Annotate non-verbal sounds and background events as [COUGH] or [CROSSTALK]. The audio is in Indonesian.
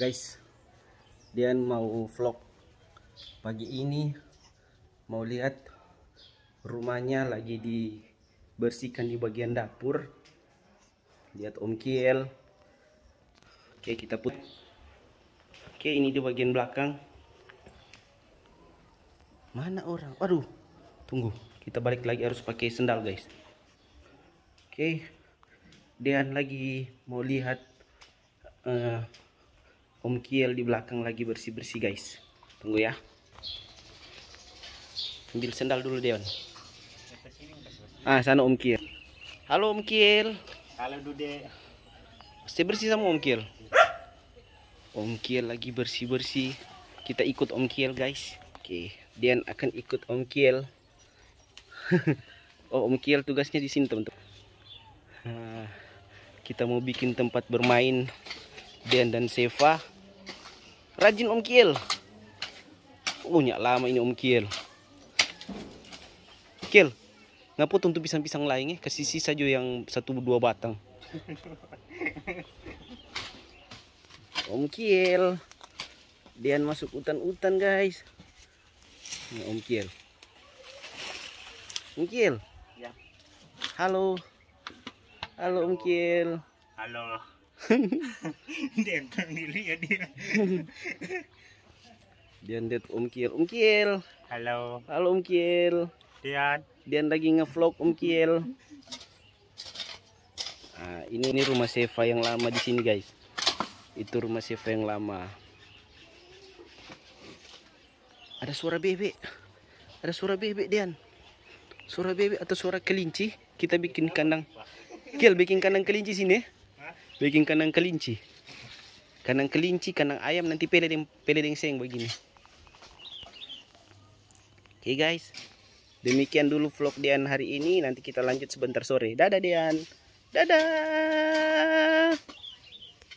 guys Dian mau vlog pagi ini mau lihat rumahnya lagi dibersihkan di bagian dapur lihat Om Kiel oke kita put oke ini di bagian belakang mana orang waduh tunggu kita balik lagi harus pakai sendal guys oke Dian lagi mau lihat uh, Om Kiel di belakang lagi bersih-bersih guys. Tunggu ya. Ambil sendal dulu Deon. Ah, sana Om Kiel. Halo Om Kiel. Halo Dude. Masih bersih sama Om Kiel. Om Kiel lagi bersih-bersih. Kita ikut Om Kiel guys. Oke, Deon akan ikut Om Kiel. [LAUGHS] oh, Om Kiel tugasnya di sini, teman-teman. Ah, kita mau bikin tempat bermain Dian dan Seva rajin Om Kiel punya oh, lama ini Om Kiel Kiel ngapa tuntut pisang-pisang lainnya eh? kasih sisa saja yang satu dua batang [LAUGHS] Om Kiel Dian masuk hutan-hutan guys ini Om Kiel Om Kiel ya. halo halo Om Kiel halo [LAUGHS] Dian dili ya dia. [LAUGHS] Dian det Om Kiel. Om Kiel. Halo. Halo Om Kiel. Dian. Dian lagi nge-vlog Om Kiel. Nah, ini ini rumah Seva yang lama di sini guys. Itu rumah Seva yang lama. Ada suara bebek. Ada suara bebek Dian. Suara bebek atau suara kelinci. Kita bikin kandang. Kiel bikin kandang kelinci sini ya bikin kanang kelinci kanang kelinci kanang ayam nanti pele deng pele begini oke okay, guys demikian dulu vlog Dian hari ini nanti kita lanjut sebentar sore dadah Dian dadah